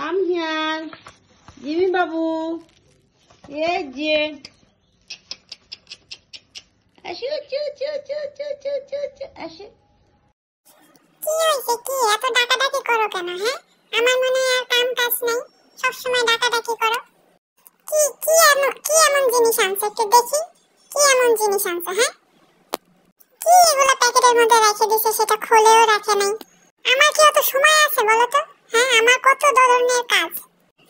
come here Jimmy বাবু এ যে আসো চো চো চো চো চো চো চো আসো কি হয়েছে কি এত ডাকাডাকি করো কেন হ্যাঁ আমার মনে আর কাম কাজ নাই সবসময় ডাকাডাকি করো কি কি এমন কি এমন জিনিস আনছে একটু দেখি কি এমন জিনিস আনছে হ্যাঁ কি এগুলো প্যাকেটের মধ্যে রেখে দিছে সেটা খুলেও রাখে নাই আমার কি অত সময় আছে বলো তো হ্যাঁ আমার কত ধরনের কাজ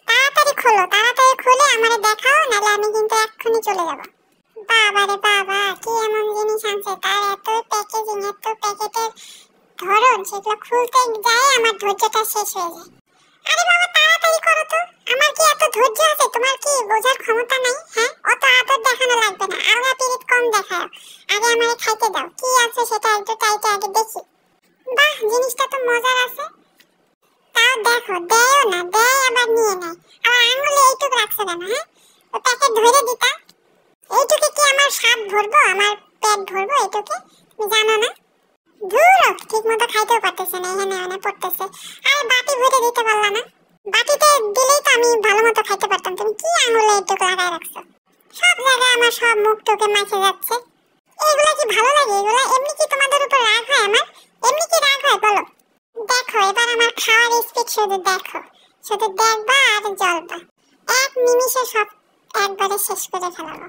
তাড়াতাড়ি খোলো তাড়াতাড়ি খুলে আমারে দেখাও নাহলে আমি কিন্তু এক্ষুনি চলে যাব বাবা রে বাবা কি এমন জিনিস আনছে তার এত প্যাকেজিং এত প্যাকেটের ধরন সেগুলো খুলতে যায় আমার ধৈর্যটা শেষ হয়ে যায় আরে বাবা তাড়াতাড়ি করো তো আমার কি এত ধৈর্য আছে তোমার কি বোঝার ক্ষমতা নাই হ্যাঁ অত আদর দেখানো লাগবে না আওরা পিরিত কম দেখাও আগে আমারে খাইতে দাও কি আছে সেটা একটু টাইটে আগে দেখি বাহ জিনিসটা তো মজার আছে দেখো দেয়ও না দেয় আবার নিয়ে নেয় আবার আঙুলে এইটুকু রাখছো কেন হ্যাঁ ও প্যাকেট ধরে দিতা এইটুকে কি আমার স্বাদ ভরবো আমার পেট ভরবো এইটুকে তুমি জানো না ধুরো ঠিক মতো খাইতেও পারতেছে না এখানে এখানে পড়তেছে আরে বাটি ভরে দিতে পারলা না বাটিতে দিলেই তো আমি ভালো মতো খাইতে পারতাম তুমি কি আঙুলে এইটুকু লাগায় রাখছো সব জায়গায় আমার সব মুখ টুকে মাখে যাচ্ছে এগুলা কি ভালো লাগে এগুলা এমনি কি তোমাদের এবার আমার খাওয়ার স্পিড শুধু দেখো শুধু দেখবা আর জ্বলবা এক নিমিষে সব একবারে শেষ করে ফেলাবো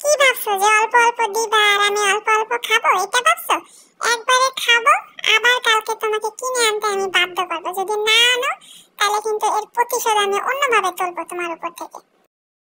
কি ভাবছো যে অল্প অল্প দিবা আর আমি অল্প অল্প খাবো এটা ভাবছো একবারে খাবো আবার কালকে তোমাকে কিনে আনতে আমি বাধ্য করবো যদি না আনো তাহলে কিন্তু এর প্রতিশোধ আমি অন্যভাবে তুলবো তোমার উপর থেকে